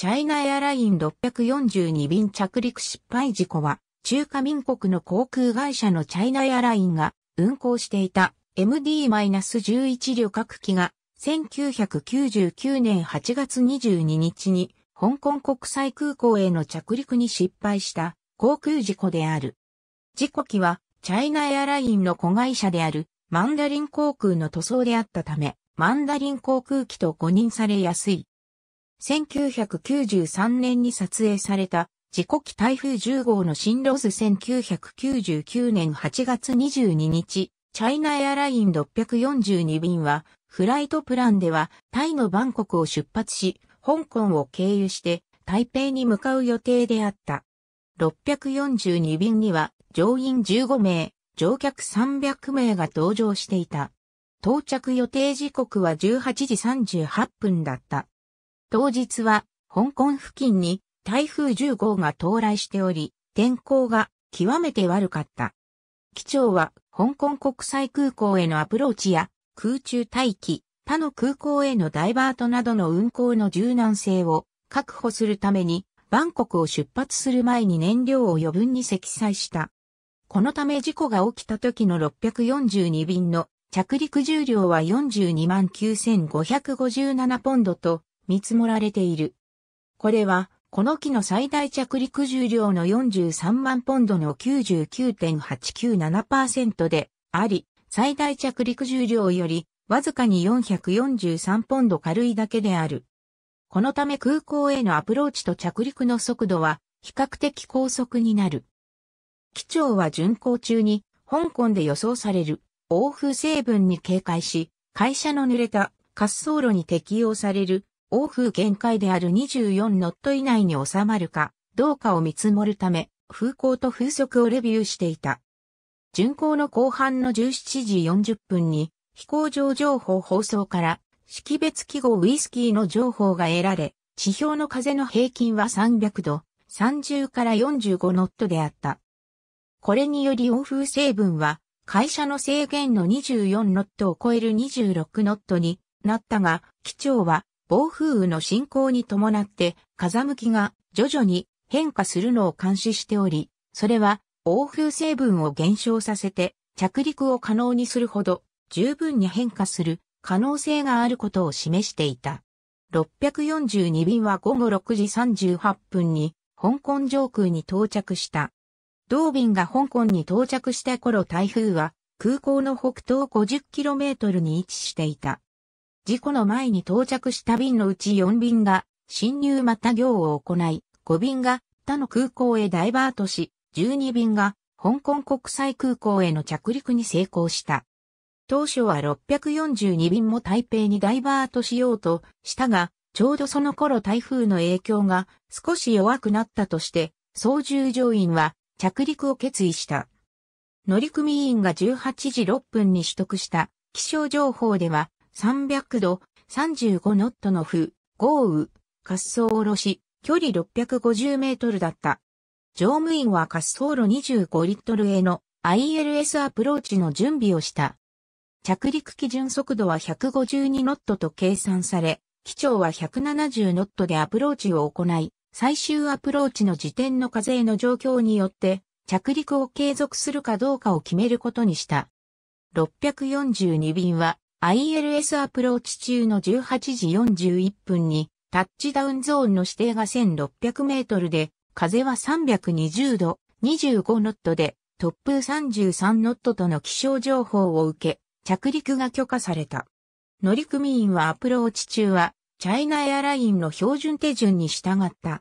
チャイナエアライン642便着陸失敗事故は、中華民国の航空会社のチャイナエアラインが運航していた MD-11 旅客機が1999年8月22日に香港国際空港への着陸に失敗した航空事故である。事故機はチャイナエアラインの子会社であるマンダリン航空の塗装であったため、マンダリン航空機と誤認されやすい。1993年に撮影された自己機台風10号の進路図1999年8月22日、チャイナエアライン642便は、フライトプランではタイのバンコクを出発し、香港を経由して台北に向かう予定であった。642便には乗員15名、乗客300名が搭乗していた。到着予定時刻は18時38分だった。当日は、香港付近に台風10号が到来しており、天候が極めて悪かった。機長は、香港国際空港へのアプローチや、空中待機、他の空港へのダイバートなどの運航の柔軟性を確保するために、バンコクを出発する前に燃料を余分に積載した。このため事故が起きた時の642便の着陸重量は42万9557ポンドと見積もられている。これは、この機の最大着陸重量の43万ポンドの99.897%であり、最大着陸重量よりわずかに443ポンド軽いだけである。このため空港へのアプローチと着陸の速度は比較的高速になる。機長は巡航中に香港で予想される欧風成分に警戒し、会社の濡れた滑走路に適用される欧風限界である24ノット以内に収まるかどうかを見積もるため、風向と風速をレビューしていた。巡航の後半の17時40分に、飛行場情報放送から識別記号ウイスキーの情報が得られ、地表の風の平均は300度、30から45ノットであった。これにより欧風成分は、会社の制限の24ノットを超える26ノットになったが、機長は暴風雨の進行に伴って風向きが徐々に変化するのを監視しており、それは暴風成分を減少させて着陸を可能にするほど十分に変化する可能性があることを示していた。642便は午後6時38分に香港上空に到着した。同便が香港に到着した頃台風は空港の北東 50km に位置していた。事故の前に到着した便のうち4便が侵入また行を行い、5便が他の空港へダイバートし、12便が香港国際空港への着陸に成功した。当初は642便も台北にダイバートしようとしたが、ちょうどその頃台風の影響が少し弱くなったとして、操縦乗員は着陸を決意した。乗組員が18時6分に取得した気象情報では、300度、35ノットの風、豪雨、滑走下ろし、距離650メートルだった。乗務員は滑走路25リットルへの ILS アプローチの準備をした。着陸基準速度は152ノットと計算され、機長は170ノットでアプローチを行い、最終アプローチの時点の風への状況によって、着陸を継続するかどうかを決めることにした。642便は ILS アプローチ中の18時41分にタッチダウンゾーンの指定が1600メートルで風は320度25ノットで突風33ノットとの気象情報を受け着陸が許可された。乗組員はアプローチ中はチャイナエアラインの標準手順に従った。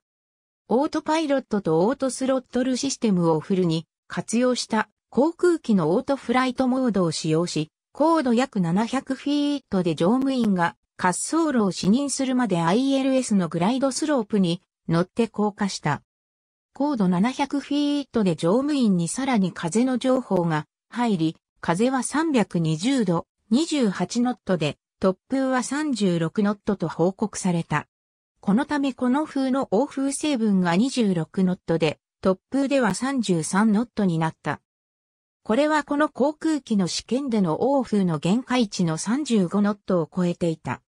オートパイロットとオートスロットルシステムをフルに活用した航空機のオートフライトモードを使用し、高度約700フィートで乗務員が滑走路を視認するまで ILS のグライドスロープに乗って降下した。高度700フィートで乗務員にさらに風の情報が入り、風は320度、28ノットで、突風は36ノットと報告された。このためこの風の欧風成分が26ノットで、突風では33ノットになった。これはこの航空機の試験での欧風の限界値の35ノットを超えていた。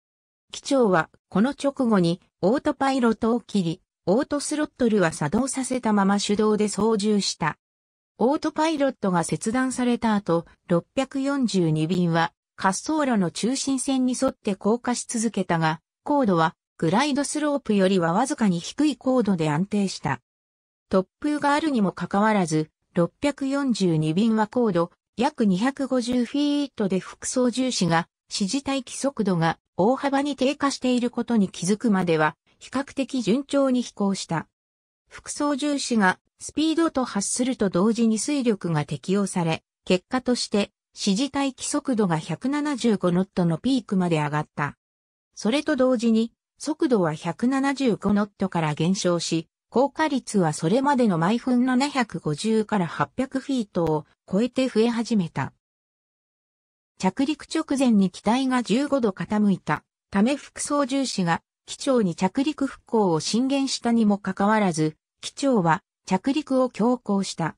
機長はこの直後にオートパイロットを切り、オートスロットルは作動させたまま手動で操縦した。オートパイロットが切断された後、642便は滑走路の中心線に沿って降下し続けたが、高度はグライドスロープよりはわずかに低い高度で安定した。突風があるにもかかわらず、642便は高度約250フィートで副操縦士が指示待機速度が大幅に低下していることに気づくまでは比較的順調に飛行した。副操縦士がスピードと発すると同時に水力が適用され、結果として指示待機速度が175ノットのピークまで上がった。それと同時に速度は175ノットから減少し、降下率はそれまでの毎分750から800フィートを超えて増え始めた。着陸直前に機体が15度傾いたため副操縦士が機長に着陸復興を進言したにもかかわらず、機長は着陸を強行した。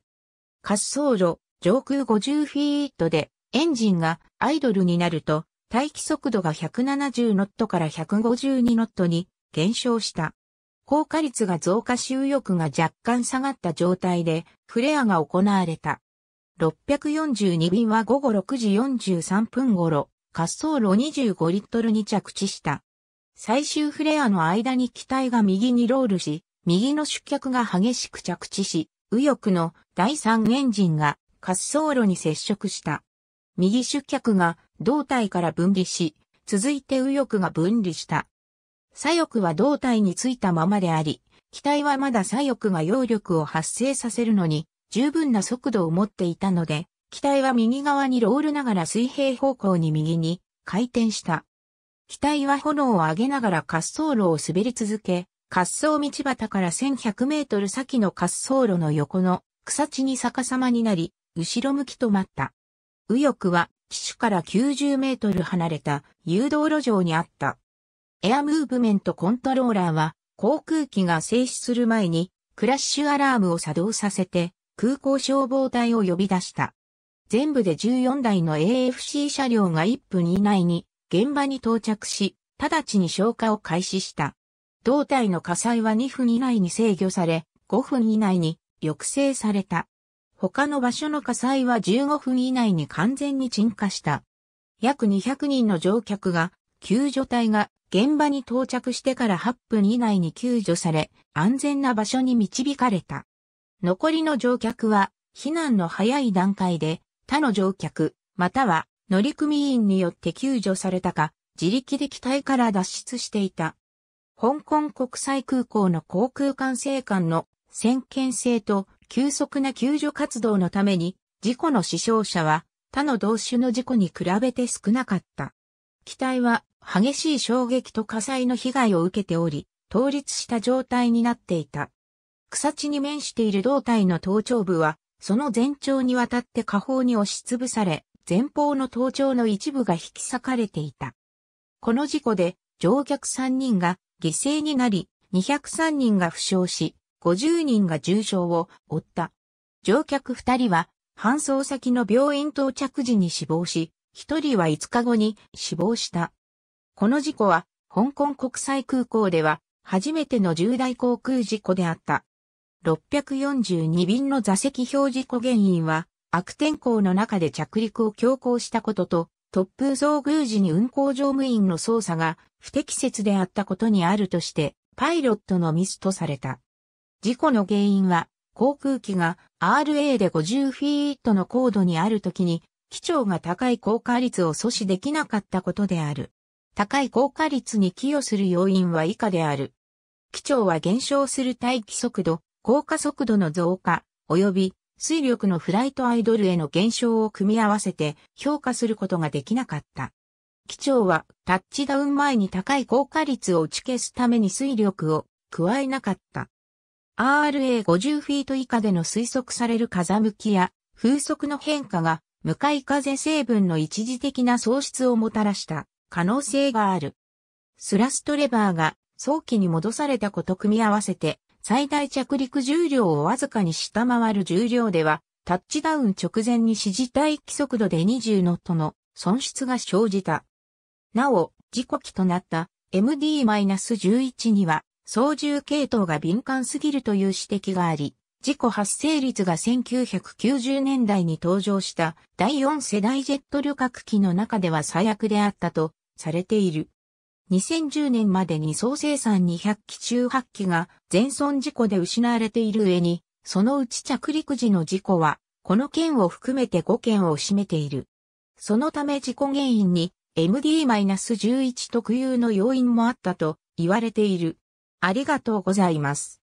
滑走路上空50フィートでエンジンがアイドルになると待機速度が170ノットから152ノットに減少した。高果率が増加し右翼が若干下がった状態で、フレアが行われた。642便は午後6時43分頃、滑走路25リットルに着地した。最終フレアの間に機体が右にロールし、右の出脚が激しく着地し、右翼の第3エンジンが滑走路に接触した。右出脚が胴体から分離し、続いて右翼が分離した。左翼は胴体についたままであり、機体はまだ左翼が揚力を発生させるのに十分な速度を持っていたので、機体は右側にロールながら水平方向に右に回転した。機体は炎を上げながら滑走路を滑り続け、滑走道端から1100メートル先の滑走路の横の草地に逆さまになり、後ろ向きとなった。右翼は機首から90メートル離れた誘導路上にあった。エアムーブメントコントローラーは航空機が静止する前にクラッシュアラームを作動させて空港消防隊を呼び出した。全部で14台の AFC 車両が1分以内に現場に到着し、直ちに消火を開始した。胴体の火災は2分以内に制御され、5分以内に抑制された。他の場所の火災は15分以内に完全に鎮火した。約200人の乗客が救助隊が現場に到着してから8分以内に救助され、安全な場所に導かれた。残りの乗客は、避難の早い段階で、他の乗客、または乗組員によって救助されたか、自力で機体から脱出していた。香港国際空港の航空管制官の先見性と急速な救助活動のために、事故の死傷者は他の同種の事故に比べて少なかった。機体は激しい衝撃と火災の被害を受けており、倒立した状態になっていた。草地に面している胴体の頭頂部は、その前兆にわたって下方に押しつぶされ、前方の頭頂の一部が引き裂かれていた。この事故で乗客3人が犠牲になり、203人が負傷し、50人が重傷を負った。乗客2人は搬送先の病院到着時に死亡し、1人は5日後に死亡した。この事故は、香港国際空港では、初めての重大航空事故であった。642便の座席表示故原因は、悪天候の中で着陸を強行したことと、突風遭遇時に運航乗務員の操作が不適切であったことにあるとして、パイロットのミスとされた。事故の原因は、航空機が RA で50フィートの高度にあるときに、機長が高い降下率を阻止できなかったことである。高い効果率に寄与する要因は以下である。機長は減少する大気速度、降下速度の増加、及び水力のフライトアイドルへの減少を組み合わせて評価することができなかった。機長はタッチダウン前に高い効果率を打ち消すために水力を加えなかった。RA50 フィート以下での推測される風向きや風速の変化が向かい風成分の一時的な喪失をもたらした可能性がある。スラストレバーが早期に戻されたこと組み合わせて、最大着陸重量をわずかに下回る重量では、タッチダウン直前に指示帯規速度で20ノットの損失が生じた。なお、事故機となった MD-11 には、操縦系統が敏感すぎるという指摘があり、事故発生率が1990年代に登場した第4世代ジェット旅客機の中では最悪であったとされている。2010年までに総生産200機中8機が全損事故で失われている上に、そのうち着陸時の事故は、この件を含めて5件を占めている。そのため事故原因に MD-11 特有の要因もあったと言われている。ありがとうございます。